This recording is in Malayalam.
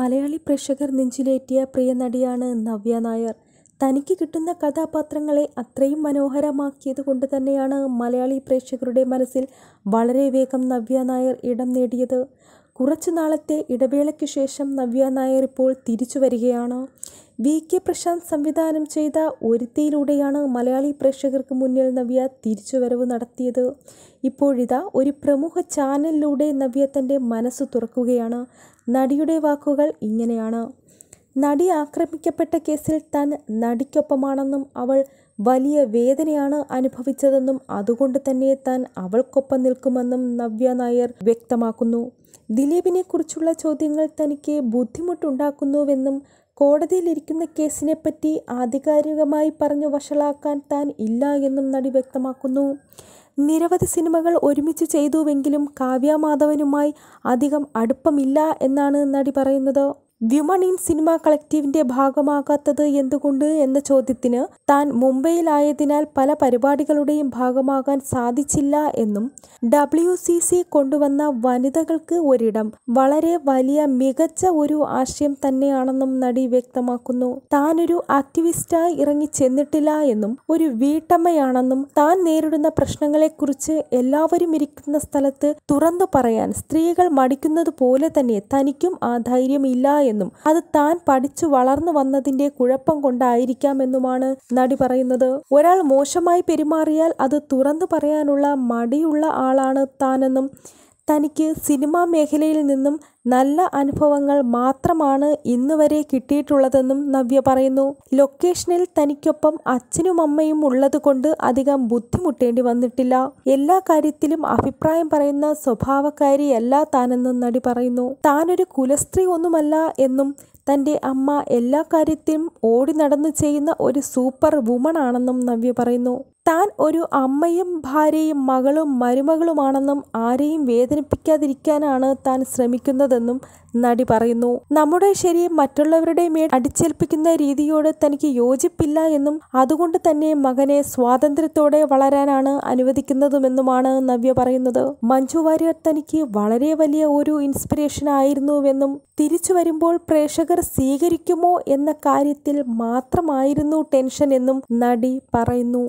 മലയാളി പ്രേക്ഷകർ നെഞ്ചിലേറ്റിയ പ്രിയ നടിയാണ് നവ്യ നായർ തനിക്ക് കിട്ടുന്ന കഥാപാത്രങ്ങളെ അത്രയും മനോഹരമാക്കിയത് കൊണ്ട് തന്നെയാണ് മലയാളി പ്രേക്ഷകരുടെ മനസ്സിൽ വളരെ വേഗം നവ്യ നായർ ഇടം നേടിയത് കുറച്ചു നാളത്തെ ഇടവേളയ്ക്ക് ശേഷം നവ്യ നായർ ഇപ്പോൾ തിരിച്ചു വരികയാണ് വി കെ പ്രശാന്ത് സംവിധാനം ചെയ്ത ഒരുത്തിയിലൂടെയാണ് മലയാളി പ്രേക്ഷകർക്ക് മുന്നിൽ നവ്യ തിരിച്ചുവരവ് നടത്തിയത് ഇപ്പോഴിതാ ഒരു പ്രമുഖ ചാനലിലൂടെ നവ്യ തൻ്റെ മനസ്സ് തുറക്കുകയാണ് നടിയുടെ വാക്കുകൾ ഇങ്ങനെയാണ് നടി ആക്രമിക്കപ്പെട്ട കേസിൽ താൻ നടിക്കൊപ്പമാണെന്നും അവൾ വലിയ വേദനയാണ് അനുഭവിച്ചതെന്നും അതുകൊണ്ട് തന്നെ താൻ അവൾക്കൊപ്പം നിൽക്കുമെന്നും നവ്യ നായർ വ്യക്തമാക്കുന്നു ദിലീപിനെക്കുറിച്ചുള്ള ചോദ്യങ്ങൾ തനിക്ക് ബുദ്ധിമുട്ടുണ്ടാക്കുന്നുവെന്നും കോടതിയിലിരിക്കുന്ന കേസിനെപ്പറ്റി ആധികാരികമായി പറഞ്ഞു വഷളാക്കാൻ താൻ ഇല്ല എന്നും നടി വ്യക്തമാക്കുന്നു നിരവധി സിനിമകൾ ഒരുമിച്ച് ചെയ്തുവെങ്കിലും കാവ്യ മാധവനുമായി അധികം അടുപ്പമില്ല എന്നാണ് നടി പറയുന്നത് ഇൻ സിനിമ കളക്റ്റീവിന്റെ ഭാഗമാകാത്തത് എന്തുകൊണ്ട് എന്ന ചോദ്യത്തിന് താൻ മുംബൈയിലായതിനാൽ പല പരിപാടികളുടെയും ഭാഗമാകാൻ സാധിച്ചില്ല എന്നും ഡബ്ല്യു സി സി കൊണ്ടുവന്ന വനിതകൾക്ക് ഒരിടം വളരെ വലിയ മികച്ച ഒരു ആശയം തന്നെയാണെന്നും നടി വ്യക്തമാക്കുന്നു താനൊരു ആക്ടിവിസ്റ്റായി ഇറങ്ങി ചെന്നിട്ടില്ല എന്നും ഒരു വീട്ടമ്മയാണെന്നും താൻ നേരിടുന്ന പ്രശ്നങ്ങളെക്കുറിച്ച് എല്ലാവരും ഇരിക്കുന്ന സ്ഥലത്ത് തുറന്നു പറയാൻ സ്ത്രീകൾ മടിക്കുന്നത് പോലെ തന്നെ തനിക്കും ആ ധൈര്യമില്ല എന്നും അത് താൻ പഠിച്ചു വളർന്നു വന്നതിന്റെ കുഴപ്പം കൊണ്ടായിരിക്കാമെന്നുമാണ് നടി പറയുന്നത് ഒരാൾ മോശമായി പെരുമാറിയാൽ അത് തുറന്നു പറയാനുള്ള മടിയുള്ള ആളാണ് താനെന്നും തനിക്ക് സിനിമാ മേഖലയിൽ നിന്നും നല്ല അനുഭവങ്ങൾ മാത്രമാണ് ഇന്നുവരെ കിട്ടിയിട്ടുള്ളതെന്നും നവ്യ പറയുന്നു ലൊക്കേഷനിൽ തനിക്കൊപ്പം അച്ഛനും അമ്മയും ഉള്ളതുകൊണ്ട് അധികം ബുദ്ധിമുട്ടേണ്ടി വന്നിട്ടില്ല എല്ലാ കാര്യത്തിലും അഭിപ്രായം പറയുന്ന സ്വഭാവക്കാരിയല്ല താനെന്നും നടി പറയുന്നു താനൊരു കുലസ്ത്രീ ഒന്നുമല്ല എന്നും തൻ്റെ അമ്മ എല്ലാ കാര്യത്തിലും ഓടി നടന്നു ചെയ്യുന്ന ഒരു സൂപ്പർ വുമൺ ആണെന്നും നവ്യ പറയുന്നു താൻ ഒരു അമ്മയും ഭാര്യയും മകളും മരുമകളുമാണെന്നും ആരെയും വേദനിപ്പിക്കാതിരിക്കാനാണ് താൻ ശ്രമിക്കുന്നതെന്നും നടി പറയുന്നു നമ്മുടെ ശരീരം മറ്റുള്ളവരുടെ മേൽ അടിച്ചേൽപ്പിക്കുന്ന രീതിയോട് തനിക്ക് യോജിപ്പില്ല എന്നും അതുകൊണ്ട് തന്നെ മകനെ സ്വാതന്ത്ര്യത്തോടെ വളരാനാണ് അനുവദിക്കുന്നതുമെന്നുമാണ് നവ്യ പറയുന്നത് മഞ്ജു വാര്യർ തനിക്ക് വളരെ വലിയ ഒരു ഇൻസ്പിറേഷൻ ആയിരുന്നുവെന്നും തിരിച്ചു വരുമ്പോൾ പ്രേക്ഷകർ സ്വീകരിക്കുമോ എന്ന കാര്യത്തിൽ മാത്രമായിരുന്നു ടെൻഷൻ എന്നും നടി പറയുന്നു